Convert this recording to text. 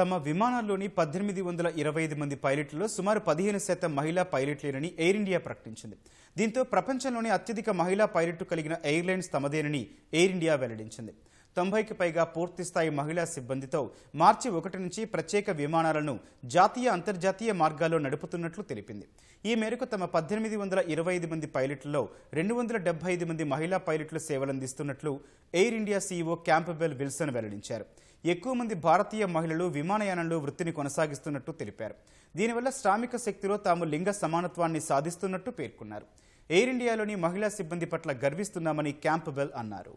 తమ విమానాల్లోని పద్దెనిమిది వందల ఇరవై ఐదు మంది పైలట్లలో సుమారు పదిహేను శాతం మహిళా పైలట్లేనని ఎయిర్ ఇండియా ప్రకటించింది దీంతో ప్రపంచంలోనే అత్యధిక మహిళా పైలట్లు కలిగిన ఎయిర్లైన్స్ తమదేనని ఎయిర్ ఇండియా వెల్లడించింది తొంభైకి పైగా పూర్తిస్థాయి మహిళా సిబ్బందితో మార్చి ఒకటి నుంచి ప్రత్యేక విమానాలను జాతీయ అంతర్జాతీయ మార్గాల్లో నడుపుతున్నట్లు తెలిపింది ఈ మేరకు తమ పద్దెనిమిది వందల ఇరవై ఐదు మంది పైలట్లలో రెండు వందల డెబ్బై ఐదు మంది మహిళా పైలట్లు సేవలందిస్తున్నట్లు Air India CEO Campbell Wilson వెల్లడించారు ఎక్కువ మంది భారతీయ మహిళలు విమానయానంలో వృత్తిని కొనసాగిస్తున్నట్టు తెలిపారు దీనివల్ల శ్రామిక శక్తిలో తాము లింగ సమానత్వాన్ని సాధిస్తున్నట్టు పేర్కొన్నారు ఎయిర్ ఇండియాలోని మహిళా సిబ్బంది పట్ల గర్విస్తున్నామని క్యాంప్బెల్ అన్నారు